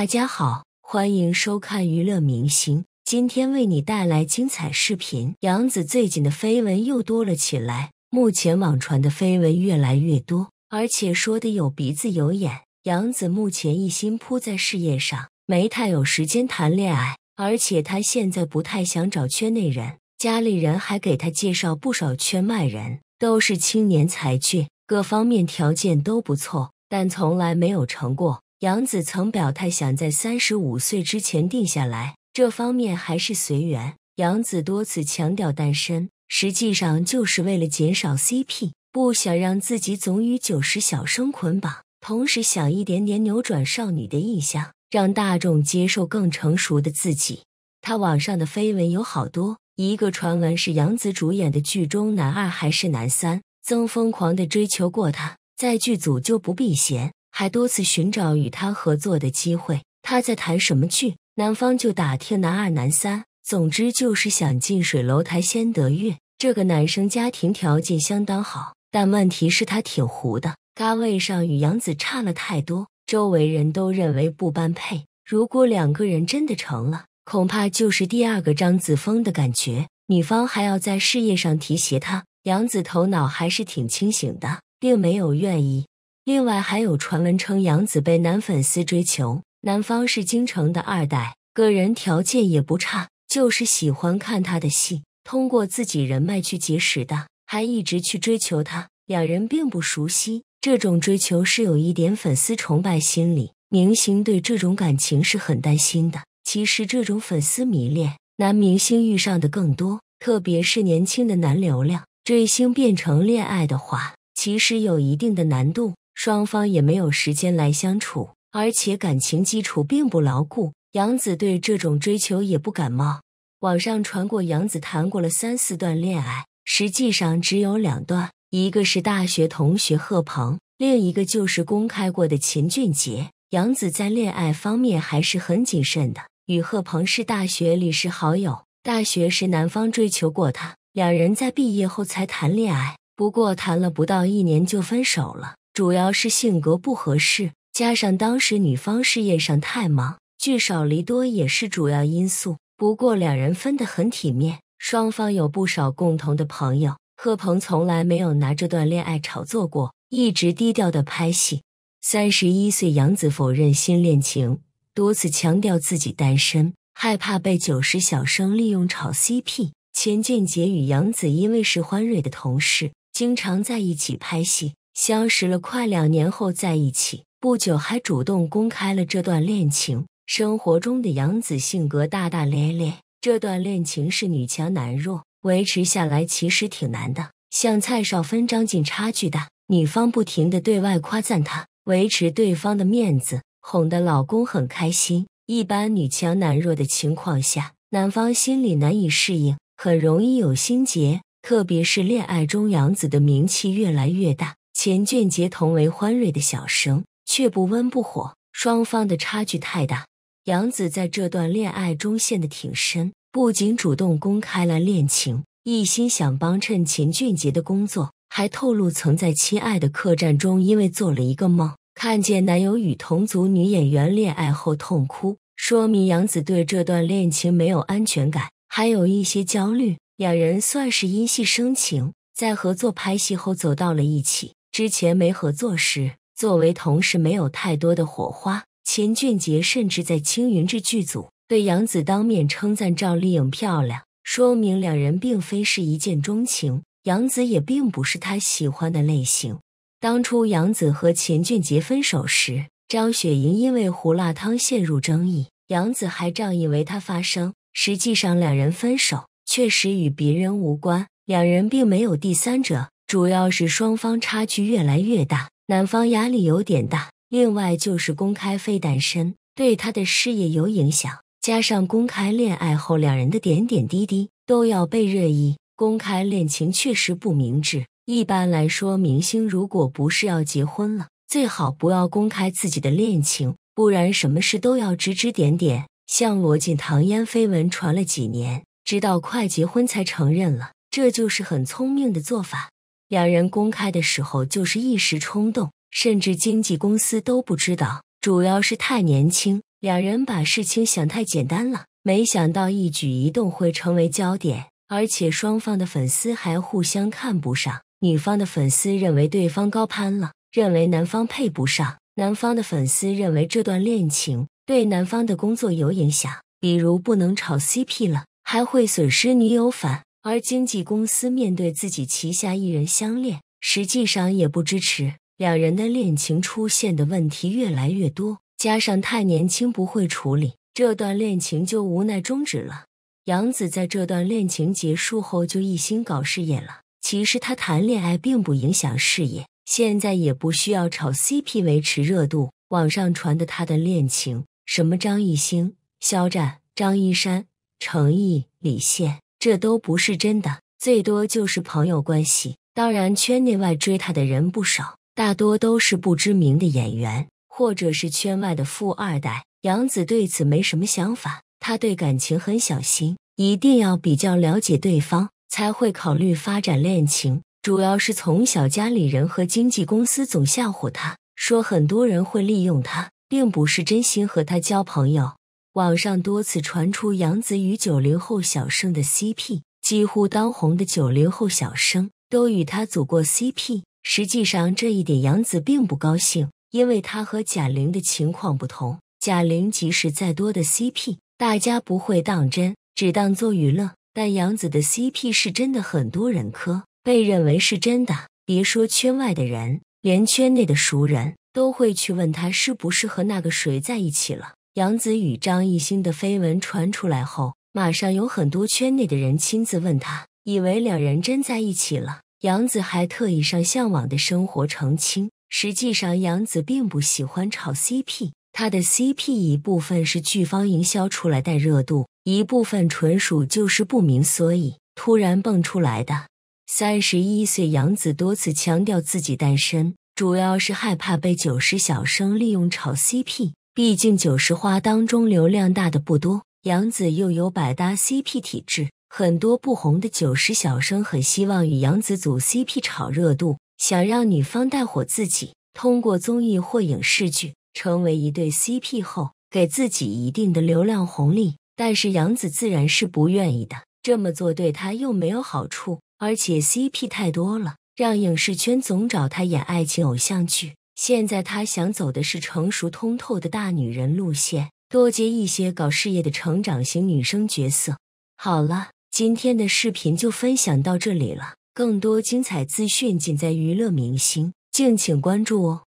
大家好，欢迎收看娱乐明星，今天为你带来精彩视频。杨紫最近的绯闻又多了起来，目前网传的绯闻越来越多，而且说的有鼻子有眼。杨紫目前一心扑在事业上，没太有时间谈恋爱，而且她现在不太想找圈内人。家里人还给她介绍不少圈外人，都是青年才俊，各方面条件都不错，但从来没有成过。杨子曾表态想在三十五岁之前定下来，这方面还是随缘。杨子多次强调单身，实际上就是为了减少 CP，不想让自己总与九十小生捆绑，同时想一点点扭转少女的印象，让大众接受更成熟的自己。他网上的绯闻有好多，一个传闻是杨子主演的剧中男二还是男三曾疯狂的追求过他，在剧组就不避嫌。还多次寻找与他合作的机会。他在谈什么剧，男方就打听男二、男三，总之就是想近水楼台先得月。这个男生家庭条件相当好，但问题是他挺糊的，咖位上与杨子差了太多，周围人都认为不般配。如果两个人真的成了，恐怕就是第二个张子枫的感觉。女方还要在事业上提携他，杨子头脑还是挺清醒的，并没有愿意。另外还有传闻称，杨紫被男粉丝追求，男方是京城的二代，个人条件也不差，就是喜欢看他的戏，通过自己人脉去结识的，还一直去追求他。两人并不熟悉，这种追求是有一点粉丝崇拜心理，明星对这种感情是很担心的。其实这种粉丝迷恋男明星遇上的更多，特别是年轻的男流量，追星变成恋爱的话，其实有一定的难度。双方也没有时间来相处，而且感情基础并不牢固。杨子对这种追求也不感冒。网上传过杨子谈过了三四段恋爱，实际上只有两段，一个是大学同学贺鹏，另一个就是公开过的秦俊杰。杨子在恋爱方面还是很谨慎的。与贺鹏是大学里是好友，大学时男方追求过他，两人在毕业后才谈恋爱，不过谈了不到一年就分手了。主要是性格不合适，加上当时女方事业上太忙，聚少离多也是主要因素。不过两人分得很体面，双方有不少共同的朋友。贺鹏从来没有拿这段恋爱炒作过，一直低调的拍戏。三十一岁，杨子否认新恋情，多次强调自己单身，害怕被九十小生利用炒 CP。钱建杰与杨子因为是欢瑞的同事，经常在一起拍戏。相识了快两年后在一起，不久还主动公开了这段恋情。生活中的杨子性格大大咧咧，这段恋情是女强男弱，维持下来其实挺难的。像蔡少芬、张晋差距大，女方不停的对外夸赞他，维持对方的面子，哄得老公很开心。一般女强男弱的情况下，男方心里难以适应，很容易有心结。特别是恋爱中，杨子的名气越来越大。秦俊杰同为欢瑞的小生，却不温不火，双方的差距太大。杨子在这段恋爱中陷得挺深，不仅主动公开了恋情，一心想帮衬秦俊杰的工作，还透露曾在《亲爱的客栈》中因为做了一个梦，看见男友与同族女演员恋爱后痛哭，说明杨子对这段恋情没有安全感，还有一些焦虑。两人算是因戏生情，在合作拍戏后走到了一起。之前没合作时，作为同事没有太多的火花。秦俊杰甚至在《青云志》剧组对杨紫当面称赞赵丽颖漂亮，说明两人并非是一见钟情。杨紫也并不是他喜欢的类型。当初杨紫和秦俊杰分手时，张雪迎因为胡辣汤陷入争议，杨紫还仗义为他发声。实际上，两人分手确实与别人无关，两人并没有第三者。主要是双方差距越来越大，男方压力有点大。另外就是公开非单身对他的事业有影响，加上公开恋爱后两人的点点滴滴都要被热议，公开恋情确实不明智。一般来说，明星如果不是要结婚了，最好不要公开自己的恋情，不然什么事都要指指点点。像罗晋唐嫣绯闻传了几年，直到快结婚才承认了，这就是很聪明的做法。两人公开的时候就是一时冲动，甚至经纪公司都不知道，主要是太年轻，两人把事情想太简单了，没想到一举一动会成为焦点，而且双方的粉丝还互相看不上，女方的粉丝认为对方高攀了，认为男方配不上；男方的粉丝认为这段恋情对男方的工作有影响，比如不能炒 CP 了，还会损失女友粉。而经纪公司面对自己旗下艺人相恋，实际上也不支持。两人的恋情出现的问题越来越多，加上太年轻不会处理，这段恋情就无奈终止了。杨子在这段恋情结束后就一心搞事业了。其实他谈恋爱并不影响事业，现在也不需要炒 CP 维持热度。网上传的他的恋情，什么张艺兴、肖战、张一山、程毅、李现。这都不是真的，最多就是朋友关系。当然，圈内外追她的人不少，大多都是不知名的演员，或者是圈外的富二代。杨子对此没什么想法，他对感情很小心，一定要比较了解对方才会考虑发展恋情。主要是从小家里人和经纪公司总吓唬他，说很多人会利用他，并不是真心和他交朋友。网上多次传出杨子与九零后小生的 CP，几乎当红的九零后小生都与他组过 CP。实际上，这一点杨子并不高兴，因为他和贾玲的情况不同。贾玲即使再多的 CP，大家不会当真，只当做娱乐。但杨子的 CP 是真的，很多人磕，被认为是真的。别说圈外的人，连圈内的熟人都会去问他是不是和那个谁在一起了。杨子与张艺兴的绯闻传出来后，马上有很多圈内的人亲自问他，以为两人真在一起了。杨子还特意上《向往的生活》澄清，实际上杨子并不喜欢炒 CP，他的 CP 一部分是剧方营销出来带热度，一部分纯属就是不明所以突然蹦出来的。三十一岁，杨子多次强调自己单身，主要是害怕被九十小生利用炒 CP。毕竟九十花当中流量大的不多，杨子又有百搭 CP 体质，很多不红的九十小生很希望与杨子组 CP 炒热度，想让女方带火自己，通过综艺或影视剧成为一对 CP 后，给自己一定的流量红利。但是杨子自然是不愿意的，这么做对他又没有好处，而且 CP 太多了，让影视圈总找他演爱情偶像剧。现在她想走的是成熟通透的大女人路线，多接一些搞事业的成长型女生角色。好了，今天的视频就分享到这里了，更多精彩资讯尽在娱乐明星，敬请关注哦。